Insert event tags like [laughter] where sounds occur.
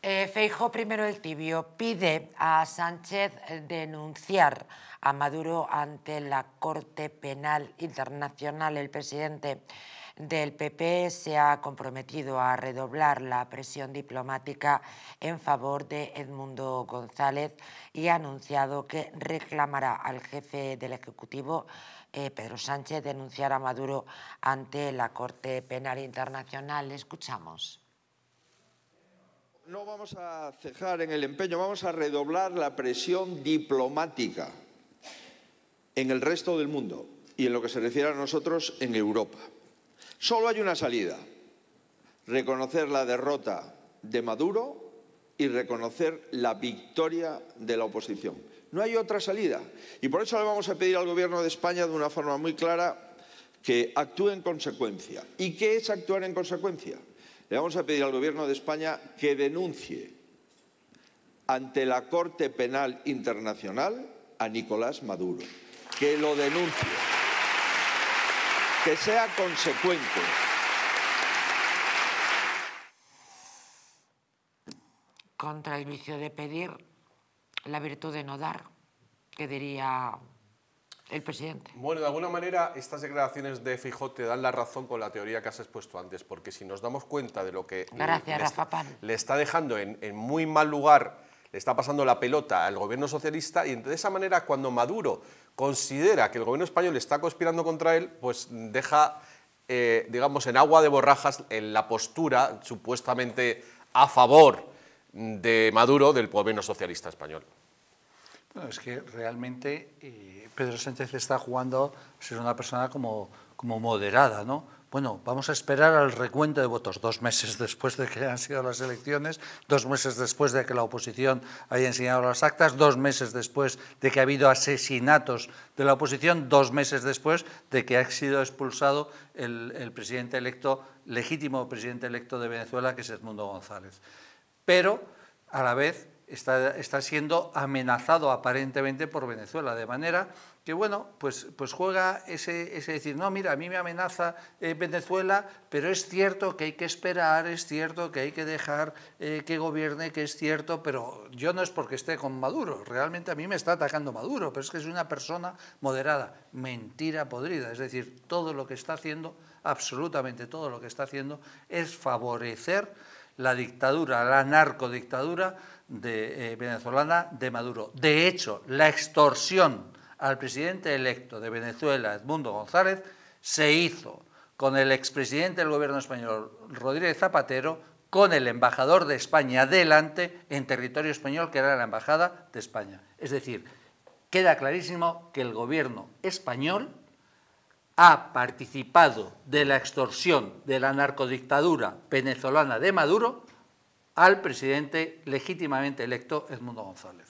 Eh, Feijo, primero el tibio pide a Sánchez denunciar a Maduro ante la Corte Penal Internacional. El presidente del PP se ha comprometido a redoblar la presión diplomática en favor de Edmundo González y ha anunciado que reclamará al jefe del Ejecutivo eh, Pedro Sánchez denunciar a Maduro ante la Corte Penal Internacional. escuchamos no vamos a cejar en el empeño, vamos a redoblar la presión diplomática en el resto del mundo y en lo que se refiere a nosotros en Europa. Solo hay una salida, reconocer la derrota de Maduro y reconocer la victoria de la oposición. No hay otra salida. Y por eso le vamos a pedir al Gobierno de España de una forma muy clara que actúe en consecuencia. ¿Y qué es actuar en consecuencia? Le vamos a pedir al Gobierno de España que denuncie ante la Corte Penal Internacional a Nicolás Maduro. Que lo denuncie. Que sea consecuente. Contra el vicio de pedir, la virtud de no dar, que diría presidente. Bueno, de alguna manera estas declaraciones de Fijo te dan la razón con la teoría que has expuesto antes, porque si nos damos cuenta de lo que le, está, dejando en, muy mal lugar, le está pasando la pelota al gobierno socialista, y de esa manera cuando Maduro considera que el gobierno español está conspirando contra él, pues deja, eh, digamos, en agua de borrajas en la postura supuestamente a favor de Maduro del gobierno socialista español es que realmente eh, Pedro Sánchez está jugando a ser una persona como, moderada, ¿no? Bueno, vamos a esperar al recuento de votos dos meses [laughs] después de que han sido las elecciones, dos meses después de que la oposición haya enseñado las actas, dos meses después de que ha habido asesinatos de la oposición, dos meses después de que ha sido expulsado el, el presidente electo, legítimo presidente electo de Venezuela, que es Edmundo González. Pero, a la vez, está, siendo amenazado aparentemente por Venezuela, de manera que bueno, pues, pues juega ese, ese, decir, no, mira, a mí me amenaza eh, Venezuela, pero es cierto que hay que esperar, es cierto que hay que dejar eh, que gobierne, que es cierto, pero yo no es porque esté con Maduro, realmente a mí me está atacando Maduro, pero es que es una persona moderada, mentira podrida, es decir, todo lo que está haciendo, absolutamente todo lo que está haciendo, es favorecer la dictadura, la narcodictadura de, eh, venezolana de Maduro. De hecho, la extorsión al presidente electo de Venezuela, Edmundo González, se hizo con el expresidente del gobierno español, Rodríguez Zapatero, con el embajador de España delante en territorio español, que era la embajada de España. Es decir, queda clarísimo que el gobierno español ha participado de la extorsión de la narcodictadura venezolana de Maduro al presidente legítimamente electo Edmundo González.